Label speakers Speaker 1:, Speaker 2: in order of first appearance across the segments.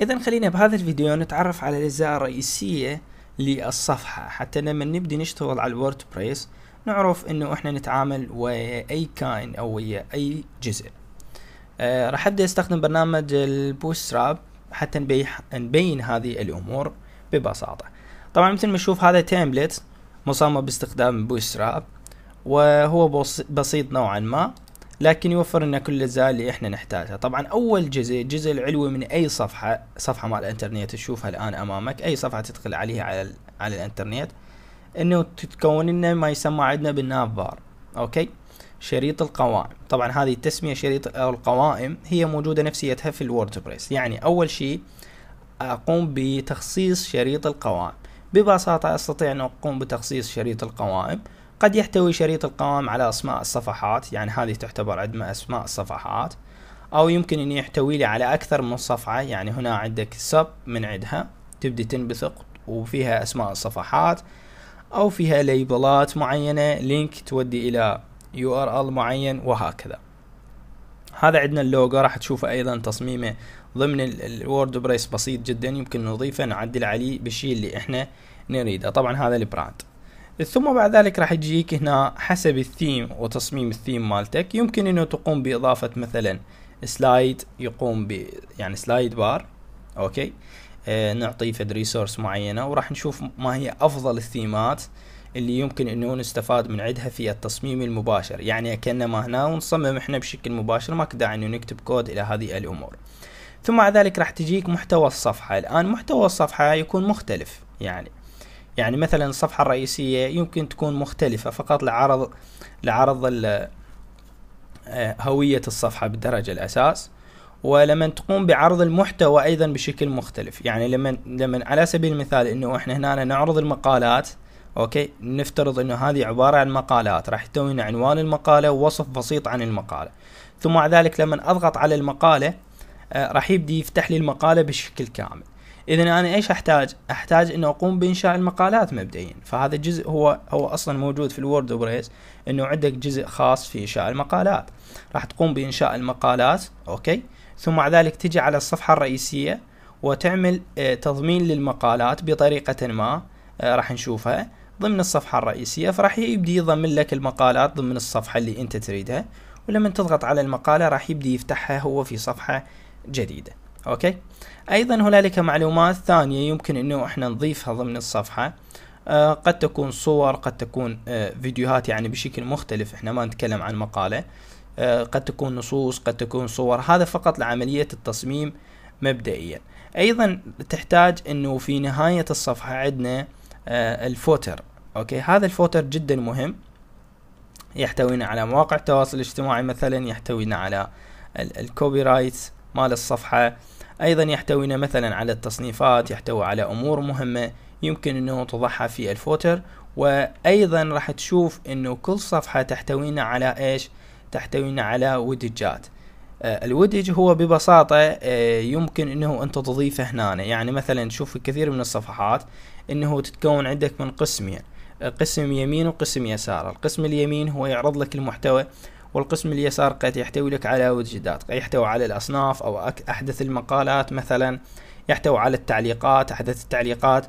Speaker 1: اذا خلينا بهذا الفيديو نتعرف على الاجزاء الرئيسية للصفحة حتى لما نبدي نشتغل على بريس نعرف انه احنا نتعامل ويا اي كائن او ويا اي جزء آه راح ابدا استخدم برنامج البوستراب حتى نبين هذه الامور ببساطة طبعا مثل ما نشوف هذا تيمبلت مصمم باستخدام بوستراب وهو بسيط نوعا ما لكن يوفر لنا كل الأجزاء اللي احنا نحتاجها طبعا اول جزء الجزء العلوي من اي صفحة صفحة مال الانترنت تشوفها الان امامك اي صفحة تدخل عليها على, على الانترنت انه تتكون لنا ما يسمى عندنا بالناف بار اوكي شريط القوائم طبعا هذه التسمية شريط القوائم هي موجودة نفسيتها في الووردبريس يعني اول شيء اقوم بتخصيص شريط القوائم ببساطة استطيع ان اقوم بتخصيص شريط القوائم قد يحتوي شريط القوام على أسماء الصفحات يعني هذه تعتبر عندنا أسماء الصفحات أو يمكن أن يحتوي لي على أكثر من صفحة يعني هنا عندك سب من عندها تبدي تنبثق وفيها أسماء الصفحات أو فيها ليبلات معينة لينك تودي إلى يو ار ال معين وهكذا هذا عندنا اللوجو راح تشوفه ايضا تصميمه ضمن الوورد بريس بسيط جدا يمكن نضيفه نعدل عليه بالشيء اللي احنا نريده طبعا هذا البراند ثم بعد ذلك راح يجيك هنا حسب الثيم وتصميم الثيم مالتك يمكن انه تقوم باضافة مثلا سلايد يقوم ب يعني سلايد بار اوكي آه نعطيه فد ريسورس معينة وراح نشوف ما هي افضل الثيمات اللي يمكن انه نستفاد من عدها في التصميم المباشر يعني كأنما هنا ونصمم احنا بشكل مباشر ما داعي انه نكتب كود الى هذه الامور ثم بعد ذلك راح تجيك محتوى الصفحة الان محتوى الصفحة يكون مختلف يعني يعني مثلا الصفحة الرئيسية يمكن تكون مختلفة فقط لعرض لعرض آه، هوية الصفحة بالدرجة الأساس ولمن تقوم بعرض المحتوى أيضا بشكل مختلف يعني لمن لمن على سبيل المثال إنه إحنا هنا نعرض المقالات أوكي نفترض إنه هذه عبارة عن مقالات راح تكون عنوان المقالة ووصف بسيط عن المقالة ثم بعد ذلك لمن أضغط على المقالة آه، راح يبدي يفتح لي المقالة بشكل كامل اذا انا ايش احتاج؟ احتاج انه اقوم بانشاء المقالات مبدئيا، فهذا الجزء هو هو اصلا موجود في الوورد بريس انه عندك جزء خاص في انشاء المقالات، راح تقوم بانشاء المقالات، اوكي؟ ثم بعد ذلك تجي على الصفحة الرئيسية وتعمل آه، تضمين للمقالات بطريقة ما آه، راح نشوفها ضمن الصفحة الرئيسية فراح يبدي يضمن لك المقالات ضمن الصفحة اللي انت تريدها ولما تضغط على المقالة راح يبدي يفتحها هو في صفحة جديدة اوكي ايضا هنالك معلومات ثانية يمكن انه احنا نضيفها ضمن الصفحة آه قد تكون صور قد تكون آه فيديوهات يعني بشكل مختلف احنا ما نتكلم عن مقالة آه قد تكون نصوص قد تكون صور هذا فقط لعملية التصميم مبدئيا ايضا تحتاج انه في نهاية الصفحة عندنا آه، الفوتر اوكي هذا الفوتر جدا مهم يحتوينا على مواقع التواصل الاجتماعي مثلا يحتوينا على الكوبي رايتس مال الصفحة أيضا يحتوينا مثلا على التصنيفات يحتوي على أمور مهمة يمكن أنه تضعها في الفوتر وأيضا راح تشوف أنه كل صفحة تحتوينا على إيش تحتوينا على ودجات الودج آه، هو ببساطة آه، يمكن انه انت تضيفه هنا يعني مثلا تشوف كثير من الصفحات انه تتكون عندك من قسمين آه، قسم يمين وقسم يسار القسم اليمين هو يعرض لك المحتوى والقسم اليسار قد يحتوي لك على وجدات يحتوي على الأصناف أو أحدث المقالات مثلا يحتوي على التعليقات أحدث التعليقات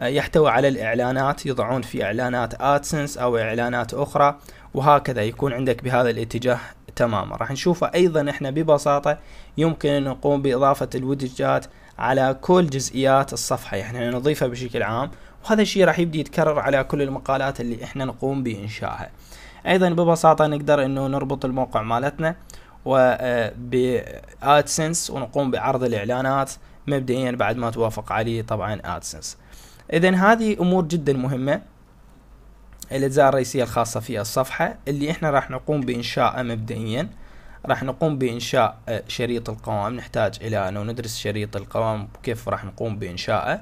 Speaker 1: آه، يحتوي على الإعلانات يضعون في إعلانات آدسنس أو إعلانات أخرى وهكذا يكون عندك بهذا الاتجاه تماما راح نشوفه أيضا إحنا ببساطة يمكن أن نقوم بإضافة الوجدات على كل جزئيات الصفحة يعني نضيفها بشكل عام وهذا الشيء راح يبدي يتكرر على كل المقالات اللي إحنا نقوم بإنشائها ايضا ببساطة نقدر انه نربط الموقع مالتنا وبادسنس آه، ونقوم بعرض الاعلانات مبدئيا بعد ما توافق عليه طبعا ادسنس اذا هذه امور جدا مهمة الاجزاء الرئيسية الخاصة في الصفحة اللي احنا راح نقوم بانشائها مبدئيا راح نقوم بانشاء آه، شريط القوائم نحتاج الى انه ندرس شريط القوائم وكيف راح نقوم بانشائه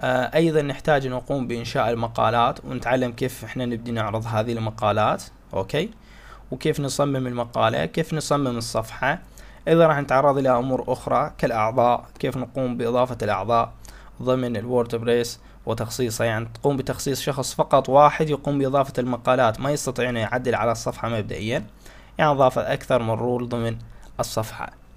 Speaker 1: آه، ايضا نحتاج نقوم بانشاء المقالات ونتعلم كيف احنا نبدي نعرض هذه المقالات اوكي وكيف نصمم المقالة كيف نصمم الصفحة ايضا راح نتعرض الى امور اخرى كالاعضاء كيف نقوم باضافة الاعضاء ضمن بريس وتخصيصه يعني تقوم بتخصيص شخص فقط واحد يقوم باضافة المقالات ما يستطيع ان يعدل على الصفحة مبدئيا يعني اضافة اكثر من رول ضمن الصفحة